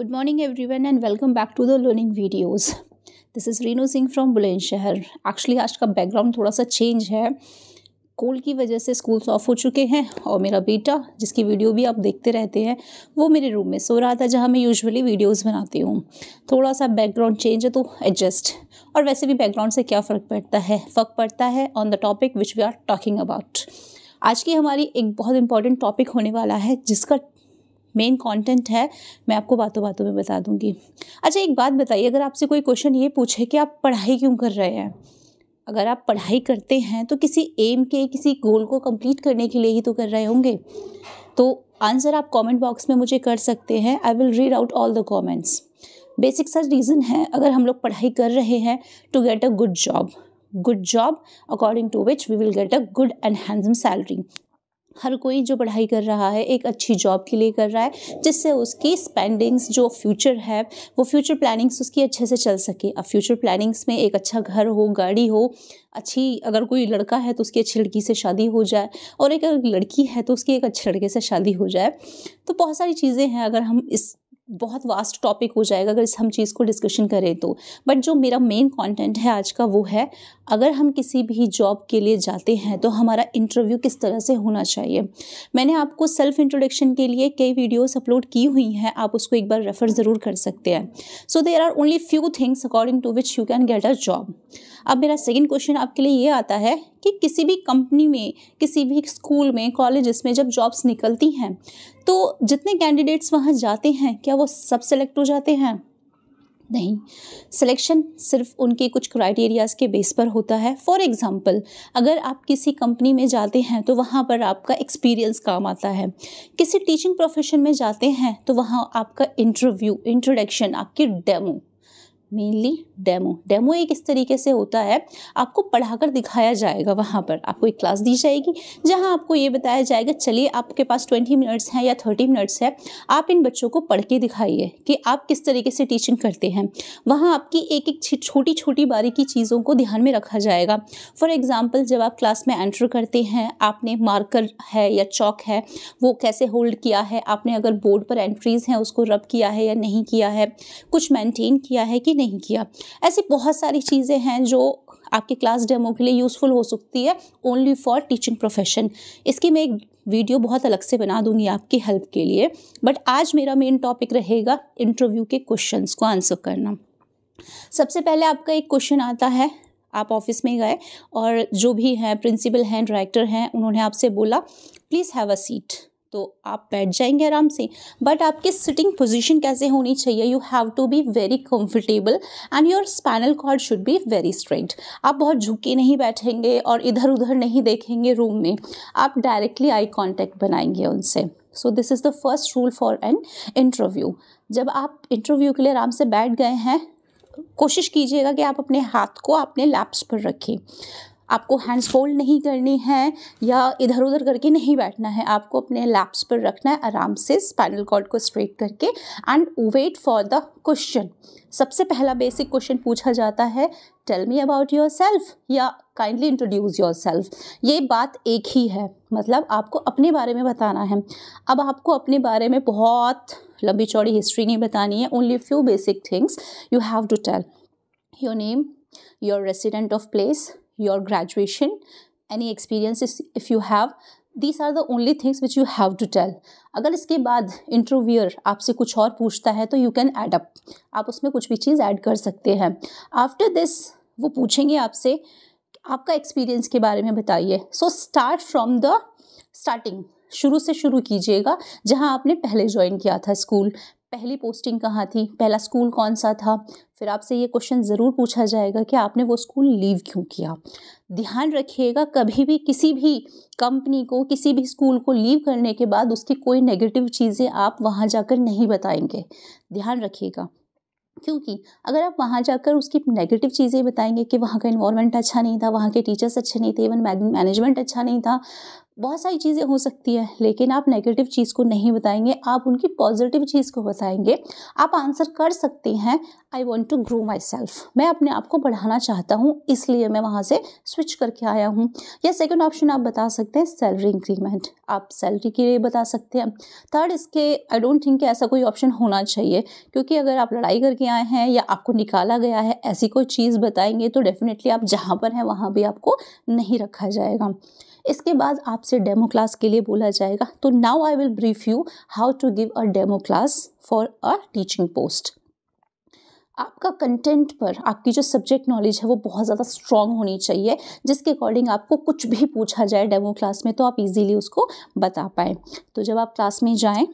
good everyone and welcome back to the learning videos this is Renu Singh from from Bulandshahr actually आज का background थोड़ा सा change है cold की वजह से स्कूल्स ऑफ हो चुके हैं और मेरा बेटा जिसकी वीडियो भी आप देखते रहते हैं वो मेरे रूम में सो रहा था जहाँ मैं यूजुअली वीडियोज़ बनाती हूँ थोड़ा सा बैकग्राउंड चेंज है तो एडजस्ट और वैसे भी बैकग्राउंड से क्या फ़र्क पड़ता है फ़र्क पड़ता है on the topic which we are talking about आज की हमारी एक बहुत इंपॉर्टेंट टॉपिक होने वाला है जिसका मेन कंटेंट है मैं आपको बातों बातों में बता दूंगी अच्छा एक बात बताइए अगर आपसे कोई क्वेश्चन ये पूछे कि आप पढ़ाई क्यों कर रहे हैं अगर आप पढ़ाई करते हैं तो किसी एम के किसी गोल को कंप्लीट करने के लिए ही तो कर रहे होंगे तो आंसर आप कमेंट बॉक्स में मुझे कर सकते हैं I will read out all the comments basic सा रीज़न है अगर हम लोग पढ़ाई कर रहे हैं to get a good job good job according to which we will get a good and handsome salary हर कोई जो पढ़ाई कर रहा है एक अच्छी जॉब के लिए कर रहा है जिससे उसकी स्पेंडिंग्स जो फ्यूचर है वो फ्यूचर प्लानिंग्स उसकी अच्छे से चल सके अब फ्यूचर प्लानिंग्स में एक अच्छा घर हो गाड़ी हो अच्छी अगर कोई लड़का है तो उसकी अच्छी लड़की से शादी हो जाए और एक अगर लड़की है तो उसकी एक अच्छे लड़के से शादी हो जाए तो बहुत सारी चीज़ें हैं अगर हम इस बहुत वास्ट टॉपिक हो जाएगा अगर इस हम चीज़ को डिस्कशन करें तो बट जो मेरा मेन कंटेंट है आज का वो है अगर हम किसी भी जॉब के लिए जाते हैं तो हमारा इंटरव्यू किस तरह से होना चाहिए मैंने आपको सेल्फ इंट्रोडक्शन के लिए कई वीडियोस अपलोड की हुई हैं आप उसको एक बार रेफ़र ज़रूर कर सकते हैं so there are only few things according to which you can get a job अब मेरा सेकेंड क्वेश्चन आपके लिए ये आता है कि किसी भी कंपनी में किसी भी स्कूल में कॉलेज में जब जॉब्स निकलती हैं तो जितने कैंडिडेट्स वहाँ जाते हैं क्या वो सब सेलेक्ट हो जाते हैं नहीं सिलेक्शन सिर्फ उनके कुछ क्राइटेरियाज़ के बेस पर होता है फॉर एग्ज़ाम्पल अगर आप किसी कंपनी में जाते हैं तो वहाँ पर आपका एक्सपीरियंस काम आता है किसी टीचिंग प्रोफेशन में जाते हैं तो वहाँ आपका इंटरव्यू इंट्रोडक्शन आपकी डेमो मेनली डेमो डेमो एक इस तरीके से होता है आपको पढ़ाकर दिखाया जाएगा वहाँ पर आपको एक क्लास दी जाएगी जहाँ आपको ये बताया जाएगा चलिए आपके पास ट्वेंटी मिनट्स हैं या थर्टी मिनट्स है आप इन बच्चों को पढ़ के दिखाइए कि आप किस तरीके से टीचिंग करते हैं वहाँ आपकी एक एक छोटी छोटी बारीकी चीज़ों को ध्यान में रखा जाएगा फॉर एग्ज़ाम्पल जब आप क्लास में एंटर करते हैं आपने मार्कर है या चौक है वो कैसे होल्ड किया है आपने अगर बोर्ड पर एंट्रीज़ हैं उसको रब किया है या नहीं किया है कुछ मैंटेन किया है कि नहीं किया ऐसी बहुत सारी चीज़ें हैं जो आपके क्लास डेमो के लिए यूज़फुल हो सकती है ओनली फॉर टीचिंग प्रोफेशन इसकी मैं एक वीडियो बहुत अलग से बना दूंगी आपकी हेल्प के लिए बट आज मेरा मेन टॉपिक रहेगा इंटरव्यू के क्वेश्चंस को आंसर करना सबसे पहले आपका एक क्वेश्चन आता है आप ऑफिस में गए और जो भी हैं प्रिंसिपल हैं डायरेक्टर हैं उन्होंने आपसे बोला प्लीज़ हैव अ सीट तो आप बैठ जाएंगे आराम से बट आपकी सिटिंग पोजीशन कैसे होनी चाहिए you have to be very comfortable and your spinal cord should be very straight आप बहुत झुके नहीं बैठेंगे और इधर उधर नहीं देखेंगे रूम में आप डायरेक्टली आई कॉन्टैक्ट बनाएंगे उनसे so this is the first rule for an interview जब आप इंटरव्यू के लिए आराम से बैठ गए हैं कोशिश कीजिएगा कि आप अपने हाथ को अपने लैप्स पर रखें आपको हैंड्स फोल्ड नहीं करनी है या इधर उधर करके नहीं बैठना है आपको अपने लैप्स पर रखना है आराम से स्पाइनल कॉर्ड को स्ट्रेट करके and wait for the question सबसे पहला बेसिक क्वेश्चन पूछा जाता है tell me about yourself or kindly introduce yourself ये बात एक ही है मतलब आपको अपने बारे में बताना है अब आपको अपने बारे में बहुत लंबी चौड़ी हिस्ट्री नहीं बतानी है only few basic things you have to tell your name your resident of place your graduation any experiences if you have these are the only things which you have to tell अगर इसके बाद interviewer आपसे कुछ और पूछता है तो you can add up up आप उसमें कुछ भी चीज़ ऐड कर सकते हैं आफ्टर दिस वो पूछेंगे आपसे आपका एक्सपीरियंस के बारे में बताइए so start from the starting शुरू से शुरू कीजिएगा जहाँ आपने पहले ज्वाइन किया था स्कूल पहली पोस्टिंग कहाँ थी पहला स्कूल कौन सा था फिर आपसे ये क्वेश्चन ज़रूर पूछा जाएगा कि आपने वो स्कूल लीव क्यों किया ध्यान रखिएगा कभी भी किसी भी कंपनी को किसी भी स्कूल को लीव करने के बाद उसकी कोई नेगेटिव चीज़ें आप वहाँ जाकर नहीं बताएंगे ध्यान रखिएगा क्योंकि अगर आप वहाँ जाकर उसकी नेगेटिव चीज़ें बताएंगे कि वहाँ का इन्वायरमेंट अच्छा नहीं था वहाँ के टीचर्स अच्छे नहीं थे इवन मैनेजमेंट अच्छा नहीं था बहुत सारी चीज़ें हो सकती हैं लेकिन आप नेगेटिव चीज़ को नहीं बताएंगे आप उनकी पॉजिटिव चीज़ को बताएंगे आप आंसर कर सकते हैं I want to grow myself मैं अपने आप को बढ़ाना चाहता हूँ इसलिए मैं वहाँ से स्विच करके आया हूँ या सेकेंड ऑप्शन आप बता सकते हैं सैलरी इंक्रीमेंट आप सैलरी के लिए बता सकते हैं थर्ड इसके आई डोंट थिंक ऐसा कोई ऑप्शन होना चाहिए क्योंकि अगर आप लड़ाई करके आए हैं या आपको निकाला गया है ऐसी कोई चीज़ बताएंगे तो डेफिनेटली आप जहाँ पर हैं वहाँ भी आपको नहीं रखा जाएगा इसके बाद आपसे डेमो क्लास के लिए बोला जाएगा तो now I will brief you how to give a demo class for a teaching post आपका कंटेंट पर आपकी जो सब्जेक्ट नॉलेज है वो बहुत ज़्यादा स्ट्रांग होनी चाहिए जिसके अकॉर्डिंग आपको कुछ भी पूछा जाए डेमो क्लास में तो आप इजीली उसको बता पाएँ तो जब आप क्लास में जाएँ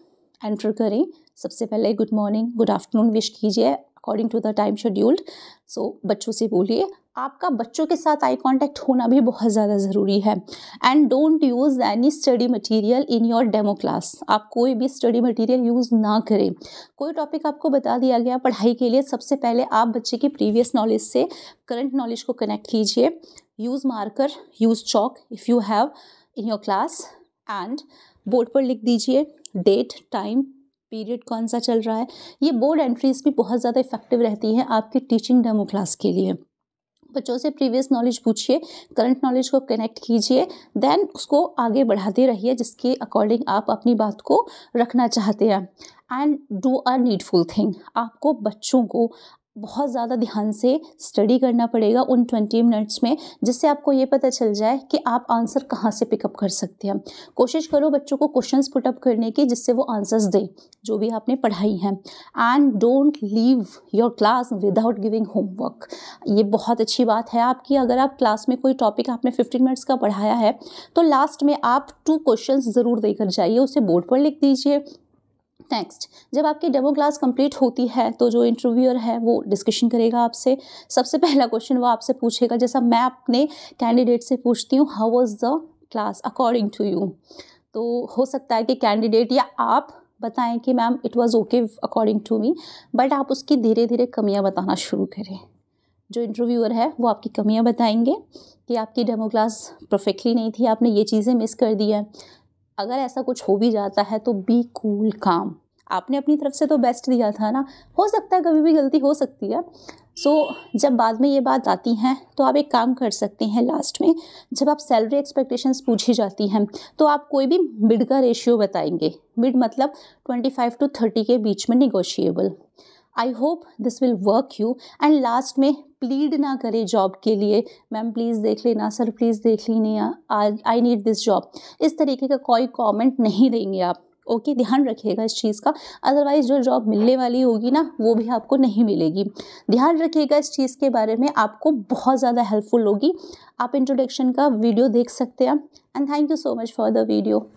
एंटर करें सबसे पहले good morning good afternoon wish कीजिए according to the time scheduled so बच्चों से बोलिए आपका बच्चों के साथ आई कांटेक्ट होना भी बहुत ज़्यादा ज़रूरी है and don't use any study material in your demo class आप कोई भी स्टडी मटेरियल यूज़ ना करें कोई टॉपिक आपको बता दिया गया पढ़ाई के लिए सबसे पहले आप बच्चे की प्रीवियस नॉलेज से करंट नॉलेज को कनेक्ट कीजिए use marker use chalk if you have in your class and board पर लिख दीजिए डेट टाइम पीरियड कौन सा चल रहा है ये बोर्ड एंट्रीज भी बहुत ज़्यादा इफेक्टिव रहती हैं आपके टीचिंग डेमो क्लास के लिए बच्चों से प्रीवियस नॉलेज पूछिए करंट नॉलेज को कनेक्ट कीजिए देन उसको आगे बढ़ाते रहिए जिसके अकॉर्डिंग आप अपनी बात को रखना चाहते हैं and do our needful thing आपको बच्चों को बहुत ज़्यादा ध्यान से स्टडी करना पड़ेगा उन ट्वेंटी मिनट्स में जिससे आपको ये पता चल जाए कि आप आंसर कहाँ से पिकअप कर सकते हैं कोशिश करो बच्चों को क्वेश्चंस पुटअप करने की जिससे वो आंसर्स दें जो भी आपने पढ़ाई हैं and don't leave your class without giving homework ये बहुत अच्छी बात है आपकी अगर आप क्लास में कोई टॉपिक आपने फिफ्टीन मिनट्स का पढ़ाया है तो लास्ट में आप टू क्वेश्चन ज़रूर देकर जाइए उसे बोर्ड पर लिख दीजिए नेक्स्ट जब आपकी डेमो क्लास कंप्लीट होती है तो जो इंटरव्यूअर है वो डिस्कशन करेगा आपसे सबसे पहला क्वेश्चन वो आपसे पूछेगा जैसा मैं अपने कैंडिडेट से पूछती हूँ how was the class according to you तो हो सकता है कि कैंडिडेट या आप बताएं कि ma'am it was okay according to me but आप उसकी धीरे धीरे कमियां बताना शुरू करें जो इंटरव्यूअर है वो आपकी कमियां बताएंगे कि आपकी डेमो क्लास परफेक्टली नहीं थी आपने ये चीज़ें मिस कर दी है अगर ऐसा कुछ हो भी जाता है तो बी कूल काम आपने अपनी तरफ से तो बेस्ट दिया था ना हो सकता है कभी भी गलती हो सकती है सो so, जब बाद में ये बात आती हैं तो आप एक काम कर सकते हैं लास्ट में जब आप सैलरी एक्सपेक्टेशंस पूछी जाती हैं तो आप कोई भी मिड का रेशियो बताएंगे मिड मतलब 25 टू 30 के बीच में negotiable I hope this will work you and last में प्लीड ना करें जॉब के लिए मैम प्लीज़ देख लेना सर प्लीज़ देख लेना आई नीड दिस जॉब इस तरीके का कोई कमेंट नहीं देंगे आप ओके okay, ध्यान रखिएगा इस चीज़ का अदरवाइज़ जो जॉब मिलने वाली होगी ना वो भी आपको नहीं मिलेगी ध्यान रखिएगा इस चीज़ के बारे में आपको बहुत ज़्यादा हेल्पफुल होगी आप इंट्रोडक्शन का वीडियो देख सकते हैं and thank you so much for the video